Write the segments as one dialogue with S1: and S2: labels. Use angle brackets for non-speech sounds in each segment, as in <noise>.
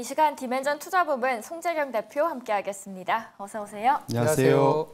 S1: 이 시간 디멘전 투자 부분 송재경 대표 함께하겠습니다. 어서 오세요. 안녕하세요.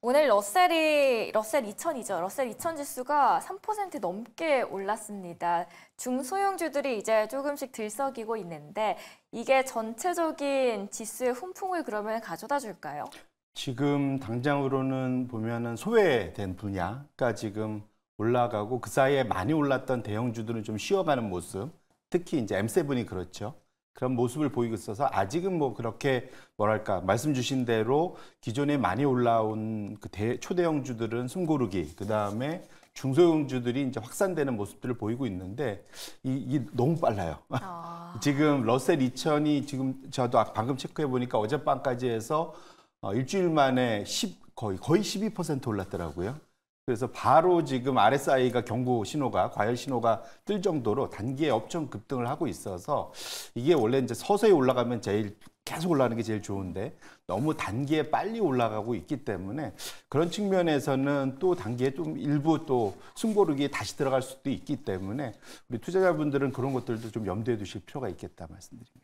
S1: 오늘 러셀이 러셀 2000이죠. 러셀 2000 지수가 3% 넘게 올랐습니다. 중소형주들이 이제 조금씩 들썩이고 있는데 이게 전체적인 지수의 훈풍을 그러면 가져다 줄까요?
S2: 지금 당장으로는 보면은 소외된 분야가 지금 올라가고 그 사이에 많이 올랐던 대형주들은 좀 쉬어가는 모습. 특히 이제 M7이 그렇죠. 그런 모습을 보이고 있어서 아직은 뭐 그렇게 뭐랄까 말씀 주신 대로 기존에 많이 올라온 그 대, 초대형주들은 숨고르기 그 다음에 중소형주들이 이제 확산되는 모습들을 보이고 있는데 이, 이 너무 빨라요. 아. <laughs> 지금 러셀 2000이 지금 저도 아, 방금 체크해 보니까 어젯밤까지 해서 어, 일주일 만에 10 거의 거의 12% 올랐더라고요. 그래서 바로 지금 RSI가 경고 신호가 과열 신호가 뜰 정도로 단기에 엄청 급등을 하고 있어서 이게 원래 이제 서서히 올라가면 제일 계속 올라가는 게 제일 좋은데 너무 단기에 빨리 올라가고 있기 때문에 그런 측면에서는 또 단기에 좀 일부 또 숨고르기에 다시 들어갈 수도 있기 때문에 우리 투자자분들은 그런 것들도 좀 염두에 두실 필요가 있겠다 말씀드립니다.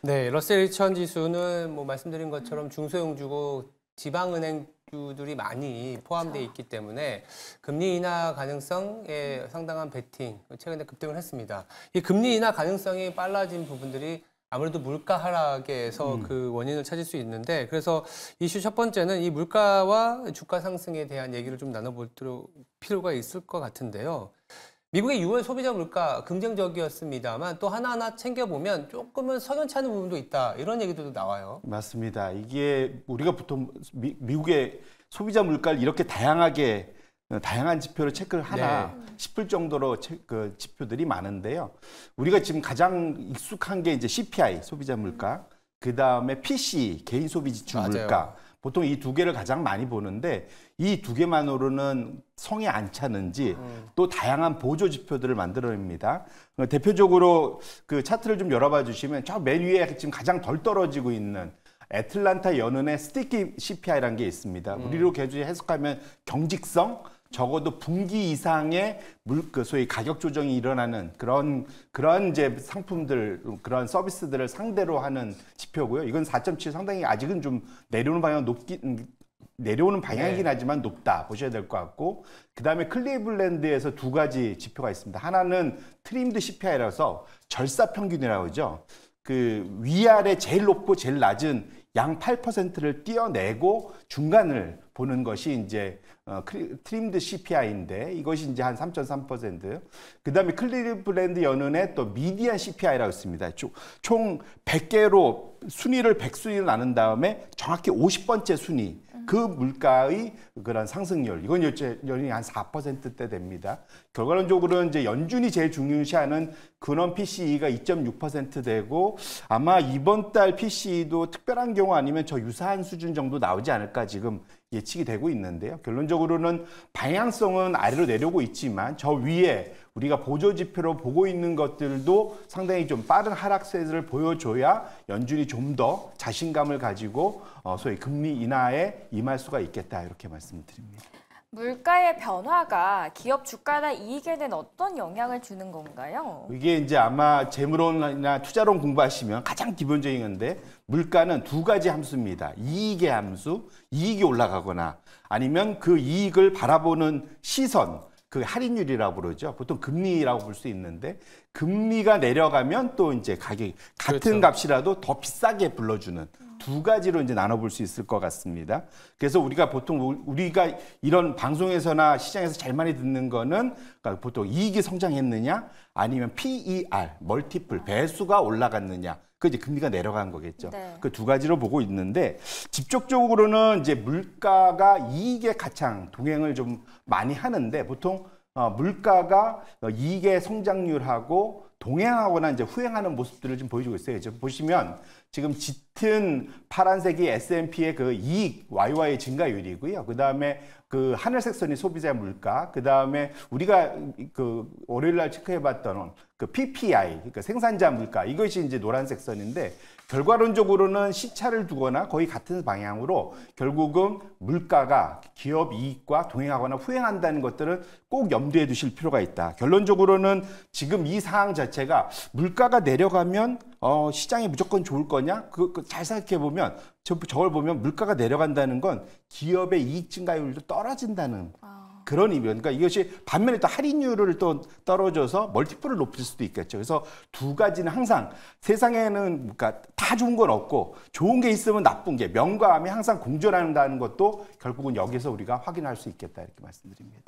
S3: 네, 러셀 2000 지수는 뭐 말씀드린 것처럼 중소형 주고 지방은행주들이 많이 포함되어 그렇죠. 있기 때문에 금리 인하 가능성에 상당한 베팅 최근에 급등을 했습니다. 이 금리 인하 가능성이 빨라진 부분들이 아무래도 물가 하락에서 음. 그 원인을 찾을 수 있는데 그래서 이슈 첫 번째는 이 물가와 주가 상승에 대한 얘기를 좀 나눠볼 필요가 있을 것 같은데요. 미국의 6월 소비자 물가 긍정적이었습니다만 또 하나하나 챙겨보면 조금은 석연치 않은 부분도 있다 이런 얘기도 들 나와요.
S2: 맞습니다. 이게 우리가 보통 미, 국의 소비자 물가를 이렇게 다양하게 어, 다양한 지표를 체크를 하나 네. 싶을 정도로 체, 그 지표들이 많은데요. 우리가 지금 가장 익숙한 게 이제 CPI 소비자 물가, 그 다음에 PC 개인 소비 지출 맞아요. 물가. 보통 이 두 개를 가장 많이 보는데 이 두 개만으로는 성이 안 차는지 음. 또 다양한 보조 지표들을 만들어냅니다. 그 대표적으로 그 차트를 좀 열어봐 주시면 저 맨 위에 지금 가장 덜 떨어지고 있는 애틀란타 연은의 스티키 CPI라는 게 있습니다. 음. 우리로 계조해 해석하면 경직성, 적어도 분기 이상의 물, 그 소위 가격 조정이 일어나는 그런, 그런 이제 상품들, 그런 서비스들을 상대로 하는 지표고요. 이건 4.7 상당히 아직은 좀 내려오는 방향 높긴 내려오는 방향이긴 네. 하지만 높다 보셔야 될 것 같고 그다음에 클리블랜드에서 두 가지 지표가 있습니다. 하나는 트림드 CPI라서 절사 평균이라고 하죠. 그 위아래 제일 높고 제일 낮은 양 8%를 띄어내고 중간을 보는 것이 이제 어, 트림드 CPI인데 이것이 이제 한 3.3%. 그다음에 클리브랜드 연은의 또 미디안 CPI라고 있습니다. 총 100개로 순위를 100순위로 나눈 다음에 정확히 50번째 순위 그 물가의 그런 상승률 이건 연이 한 4%대 됩니다. 결과론적으로는 이제 연준이 제일 중요시하는 근원 PCE가 2.6%되고 아마 이번 달 PCE도 특별한 경우 아니면 저 유사한 수준 정도 나오지 않을까 지금 예측이 되고 있는데요. 결론적으로는 방향성은 아래로 내려오고 있지만 저 위에 우리가 보조 지표로 보고 있는 것들도 상당히 좀 빠른 하락세를 보여줘야 연준이 좀 더 자신감을 가지고 어, 소위 금리 인하에 임할 수가 있겠다 이렇게 말씀드립니다.
S1: 물가의 변화가 기업 주가나 이익에는 어떤 영향을 주는 건가요?
S2: 이게 이제 아마 재무론이나 투자론 공부하시면 가장 기본적인 건데 물가는 두 가지 함수입니다. 이익의 함수, 이익이 올라가거나 아니면 그 이익을 바라보는 시선, 그 할인율이라고 그러죠. 보통 금리라고 볼 수 있는데 금리가 내려가면 또 이제 가격 이 같은 그렇죠. 값이라도 더 비싸게 불러주는 두 가지로 이제 나눠볼 수 있을 것 같습니다. 그래서 우리가 보통 우리가 이런 방송에서나 시장에서 제일 많이 듣는 거는 그러니까 보통 이익이 성장했느냐 아니면 PER 멀티플 배수가 올라갔느냐 그 이제 금리가 내려간 거겠죠. 네. 그두 가지로 보고 있는데 직접적으로는 이제 물가가 이익에 가장 동행을 좀 많이 하는데 보통 어, 물가가 어, 이익의 성장률하고 동행하거나 이제 후행하는 모습들을 지 보여주고 있어요. 지금 보시면 지금 짙은 파란색이 S&P의 그 이익 YY 증가율이고요. 그 다음에 그 하늘색 선이 소비자 물가, 그 다음에 우리가 그 월요일 날 체크해봤던 그 PPI 그러니까 생산자 물가 이것이 이제 노란색 선인데 결과론적으로는 시차를 두거나 거의 같은 방향으로 결국은 물가가 기업 이익과 동행하거나 후행한다는 것들은 꼭 염두에 두실 필요가 있다. 결론적으로는 지금 이 상황 자체가 물가가 내려가면 어, 시장이 무조건 좋을 거냐? 그, 그잘 생각해 보면 저, 걸 보면 물가가 내려간다는 건 기업의 이익 증가율도 떨어진다는 아, 그런 의미. 그러니까 이것이 반면에 또 할인율을 또 떨어져서 멀티플을 높일 수도 있겠죠. 그래서 두 가지는 항상 세상에는 그러니까 다 좋은 건 없고 좋은 게 있으면 나쁜 게 명과 암이 항상 공존한다는 것도 결국은 여기서 우리가 확인할 수 있겠다 이렇게 말씀드립니다.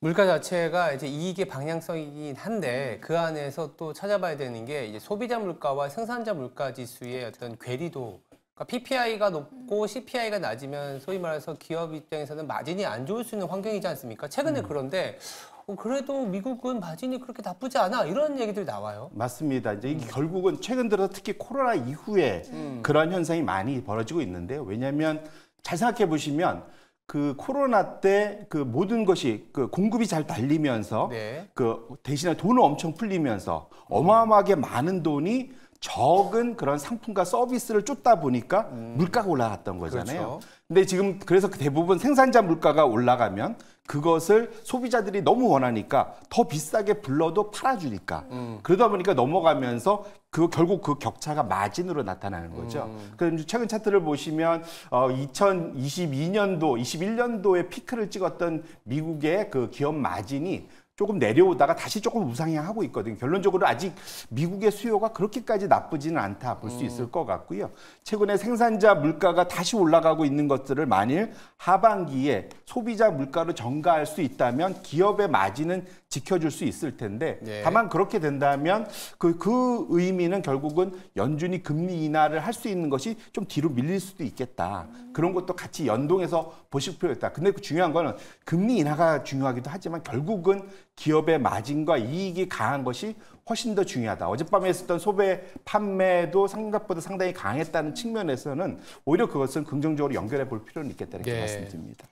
S3: 물가 자체가 이제 이익의 방향성이긴 한데 그 안에서 또 찾아봐야 되는 게 이제 소비자 물가와 생산자 물가 지수의 어떤 괴리도 그러니까 PPI가 높고 CPI가 낮으면 소위 말해서 기업 입장에서는 마진이 안 좋을 수 있는 환경이지 않습니까? 최근에 음. 그런데 어, 그래도 미국은 마진이 그렇게 나쁘지 않아 이런 얘기들 나와요.
S2: 맞습니다. 이제 음. 결국은 최근 들어 서 특히 코로나 이후에 음. 그런 현상이 많이 벌어지고 있는데요. 왜냐하면 잘 생각해 보시면 그 코로나 때 그 모든 것이 그 공급이 잘 달리면서 네. 그 대신에 돈을 엄청 풀리면서 어마어마하게 많은 돈이 적은 그런 상품과 서비스를 쫓다 보니까 음. 물가가 올라갔던 거잖아요. 그렇죠. 근데 지금 그래서 그 대부분 생산자 물가가 올라가면 그것을 소비자들이 너무 원하니까 더 비싸게 불러도 팔아주니까 음. 그러다 보니까 넘어가면서 그 결국 그 격차가 마진으로 나타나는 거죠. 음. 그래서 최근 차트를 보시면 어 2022년도, 21년도에 피크를 찍었던 미국의 그 기업 마진이 조금 내려오다가 다시 조금 우상향하고 있거든요. 결론적으로 아직 미국의 수요가 그렇게까지 나쁘지는 않다 볼수 음. 있을 것 같고요. 최근에 생산자 물가가 다시 올라가고 있는 것들을 만일 하반기에 소비자 물가로 전가할 수 있다면 기업의 마진은 지켜줄 수 있을 텐데 예. 다만 그렇게 된다면 그, 그 의미는 결국은 연준이 금리 인하를 할 수 있는 것이 좀 뒤로 밀릴 수도 있겠다. 음. 그런 것도 같이 연동해서 보실 필요가 있다. 근데 그 중요한 거는 금리 인하가 중요하기도 하지만 결국은 기업의 마진과 이익이 강한 것이 훨씬 더 중요하다. 어젯밤에 했었던 소매 판매도 생각보다 상당히 강했다는 측면에서는 오히려 그것은 긍정적으로 연결해 볼 필요는 있겠다 이렇게 예. 말씀드립니다.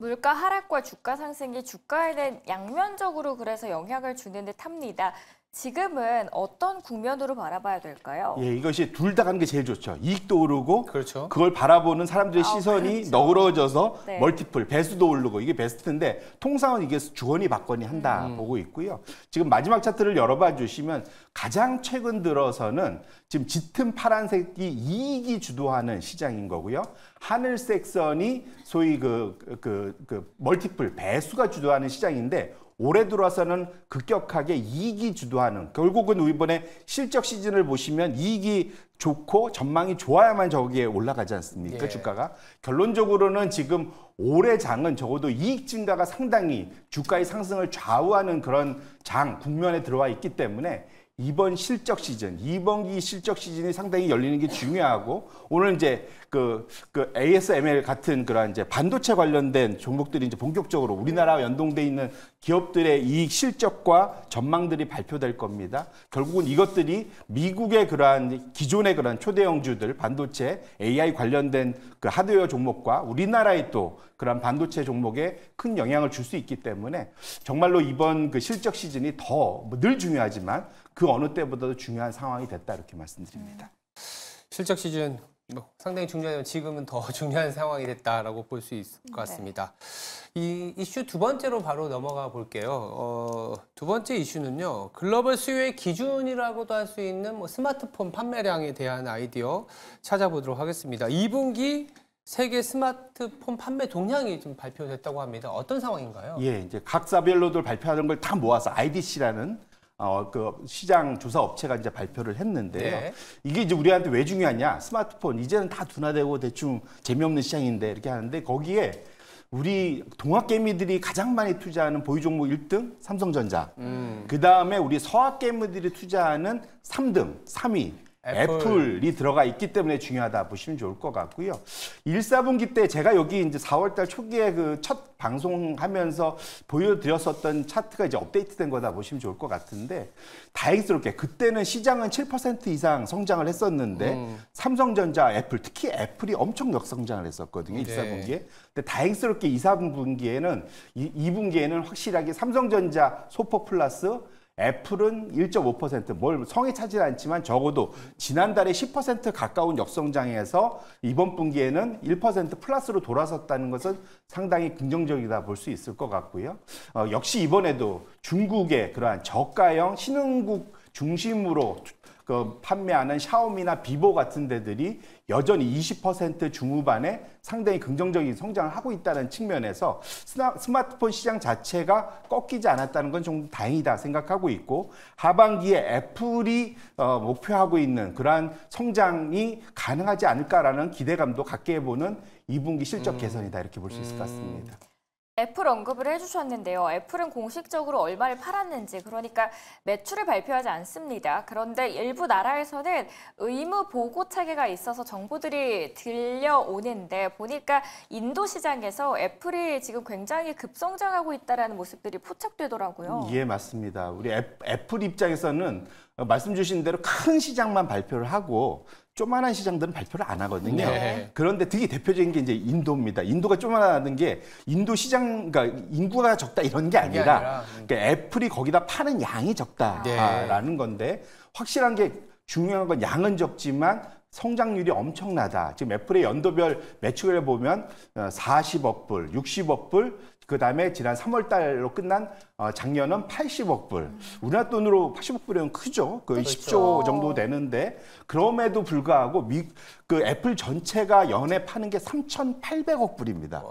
S1: 물가 하락과 주가 상승이 주가에 대한 양면적으로 그래서 영향을 주는 듯 합니다. 지금은 어떤 국면으로 바라봐야 될까요?
S2: 예, 이것이 둘 다 가는 게 제일 좋죠. 이익도 오르고 그렇죠. 그걸 바라보는 사람들의 아, 시선이 그렇죠. 너그러져서 워 네. 멀티플 배수도 오르고 이게 베스트인데 통상은 이게 주원이 받거니 한다 음. 보고 있고요. 지금 마지막 차트를 열어봐 주시면 가장 최근 들어서는 지금 짙은 파란색이 이익이 주도하는 시장인 거고요. 하늘색 선이 소위 그, 그, 그, 그 멀티플 배수가 주도하는 시장인데 올해 들어와서는 급격하게 이익이 주도하는 결국은 이번에 실적 시즌을 보시면 이익이 좋고 전망이 좋아야만 저기에 올라가지 않습니까 예. 주가가 결론적으로는 지금 올해 장은 적어도 이익 증가가 상당히 주가의 상승을 좌우하는 그런 장 국면에 들어와 있기 때문에 이번 실적 시즌, 2번기 실적 시즌이 상당히 열리는 게 중요하고 오늘 이제 그, 그 ASML 같은 그런 이제 반도체 관련된 종목들이 이제 본격적으로 우리나라와 연동돼 있는 기업들의 이익 실적과 전망들이 발표될 겁니다. 결국은 이것들이 미국의 그러한 기존의 그러한 초대 영주들 반도체 AI 관련된 그 하드웨어 종목과 우리나라의 또 그런 반도체 종목에 큰 영향을 줄 수 있기 때문에 정말로 이번 그 실적 시즌이 더 늘 중요하지만 그 어느 때보다도 중요한 상황이 됐다 이렇게 말씀드립니다.
S1: 음.
S3: 실적 시즌 뭐 상당히 중요하지만 지금은 더 <laughs> 중요한 상황이 됐다라고 볼 수 있을 것 네. 같습니다. 네. 이 이슈 두 번째로 바로 넘어가 볼게요. 어, 두 번째 이슈는요. 글로벌 수요의 기준이라고도 할 수 있는 뭐 스마트폰 판매량에 대한 아이디어 찾아보도록 하겠습니다. 2분기 세계 스마트폰 판매 동향이 좀 발표됐다고 합니다. 어떤 상황인가요?
S2: 예, 이제 각 사별로들 발표하는 걸 다 모아서 IDC라는 어, 그 시장 조사 업체가 이제 발표를 했는데요. 네. 이게 이제 우리한테 왜 중요하냐? 스마트폰 이제는 다 둔화되고 대충 재미없는 시장인데 이렇게 하는데 거기에 우리 동학개미들이 가장 많이 투자하는 보유 종목 1등 삼성전자. 음. 그 다음에 우리 서학개미들이 투자하는 3등, 3위 애플. 이 들어가 있기 때문에 중요하다 보시면 좋을 것 같고요. 1 4분기때 제가 여기 이제 4월달 초기에 그 첫 방송하면서 보여드렸었던 차트가 이제 업데이트된 거다 보시면 좋을 것 같은데 다행스럽게 그때는 시장은 7% 이상 성장을 했었는데 음. 삼성전자, 애플 특히 애플이 엄청 역성장을 했었거든요. 1 4분기에 근데 다행스럽게 2, 4분기에는 2분기에는 확실하게 삼성전자 소폭 플러스 애플은 1.5%뭘 성에 차지는 않지만 적어도 지난달에 10% 가까운 역성장에서 이번 분기에는 1% 플러스로 돌아섰다는 것은 상당히 긍정적이다 볼 수 있을 것 같고요. 어, 역시 이번에도 중국의 그러한 저가형 신흥국 중심으로 그 판매하는 샤오미나 비보 같은 데들이 여전히 20% 중후반에 상당히 긍정적인 성장을 하고 있다는 측면에서 스마트폰 시장 자체가 꺾이지 않았다는 건 좀 다행이다 생각하고 있고 하반기에 애플이 어, 목표하고 있는 그러한 성장이 가능하지 않을까라는 기대감도 갖게 해보는 2분기 실적 음. 개선이다 이렇게 볼 수 있을 것 음. 같습니다.
S1: 애플 언급을 해주셨는데요. 애플은 공식적으로 얼마를 팔았는지 그러니까 매출을 발표하지 않습니다. 그런데 일부 나라에서는 의무 보고 체계가 있어서 정보들이 들려오는데 보니까 인도 시장에서 애플이 지금 굉장히 급성장하고 있다는 모습들이 포착되더라고요. 음,
S2: 예, 맞습니다. 우리 애플 입장에서는 말씀 주신 대로 큰 시장만 발표를 하고 조만한 시장들은 발표를 안 하거든요. 네. 그런데 되게 대표적인 게 이제 인도입니다. 인도가 조만하는 다게 인도 시장, 그러니까 인구가 적다 이런 게 아니라, 아니라. 음. 그러니까 애플이 거기다 파는 양이 적다라는 네. 건데 확실한 게 중요한 건 양은 적지만 성장률이 엄청나다. 지금 애플의 연도별 매출을 보면 40억 어, 불, 60억 불, 그 다음에 지난 3월 달로 끝난 어, 작년은 80억 불. 우리나라 돈으로 80억 불이면 크죠. 그 그렇죠. 10조 정도 되는데 그럼에도 불구하고 미, 그 애플 전체가 연에 파는 게 3,800억 불입니다.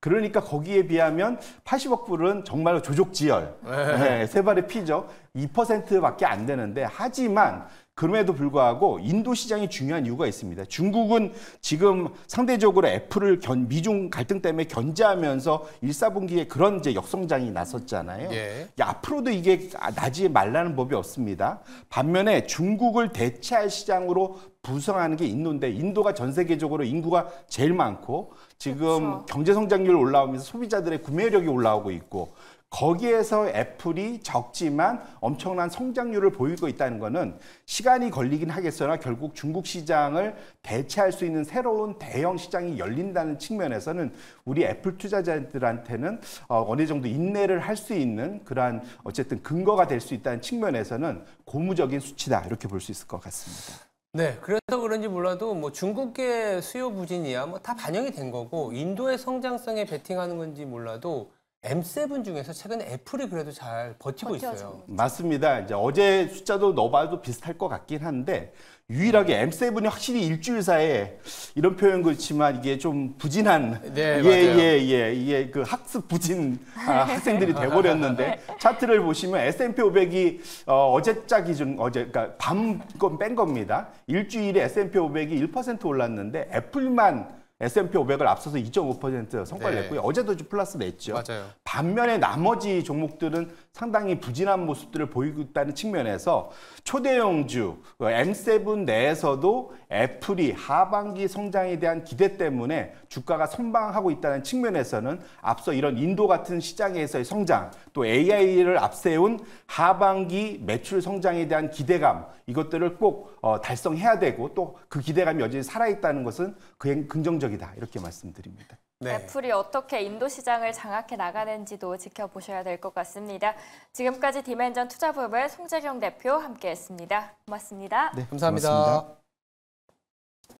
S2: 그러니까 거기에 비하면 80억 불은 정말로 조족지열. 네. 네, 세 발의 피죠. 2%밖에 안 되는데 하지만 그럼에도 불구하고 인도 시장이 중요한 이유가 있습니다. 중국은 지금 상대적으로 애플을 견, 미중 갈등 때문에 견제하면서 1사분기에 그런 이제 역성장이 났었잖아요. 예. 앞으로도 이게 아, 나지 말라는 법이 없습니다. 반면에 중국을 대체할 시장으로 부성하는 게있는데 인도가 전 세계적으로 인구가 제일 많고 지금 그렇죠. 경제 성장률 올라오면서 소비자들의 구매력이 올라오고 있고 거기에서 애플이 적지만 엄청난 성장률을 보이고 있다는 것은 시간이 걸리긴 하겠으나 결국 중국 시장을 대체할 수 있는 새로운 대형 시장이 열린다는 측면에서는 우리 애플 투자자들한테는 어, 어느 정도 인내를 할 수 있는 그러한 어쨌든 근거가 될 수 있다는 측면에서는 고무적인 수치다 이렇게 볼 수 있을 것 같습니다.
S3: 네, 그래서 그런지 몰라도 뭐 중국계 수요 부진이야 뭐 다 반영이 된 거고 인도의 성장성에 베팅하는 건지 몰라도 M7 중에서 최근에 애플이 그래도
S2: 잘 버티고 버텨주 있어요. 그렇죠. 맞습니다. 이제 어제 숫자도 넣어봐도 비슷할 것 같긴 한데 유일하게 M7이 확실히 일주일 사이에 이런 표현 그렇지만 이게 좀 부진한 네, 예예예 예, 예, 그 학습 부진 아, 학생들이 돼버렸는데 차트를 보시면 S&P 500이 어, 어제짜 기준 어제 그러니까 밤 건 뺀 겁니다. 일주일에 S&P 500이 1% 올랐는데 애플만 S&P 500을 앞서서 2.5% 성과를 네. 냈고요. 어제도 좀 플러스 냈죠. 맞아요. 반면에 나머지 종목들은 상당히 부진한 모습들을 보이고 있다는 측면에서 초대형주 그 M7 내에서도 애플이 하반기 성장에 대한 기대 때문에 주가가 선방하고 있다는 측면에서는 앞서 이런 인도 같은 시장에서의 성장 또 AI를 앞세운 하반기 매출 성장에 대한 기대감 이것들을 꼭 어, 달성해야 되고 또 그 기대감이 여전히 살아있다는 것은 긍정적이다 이렇게 말씀드립니다.
S3: 네.
S1: 애플이 어떻게 인도 시장을 장악해 나가는지도 지켜보셔야 될 것 같습니다. 지금까지 디멘전 투자부의 송재경 대표 함께했습니다. 고맙습니다. 네, 감사합니다 고맙습니다.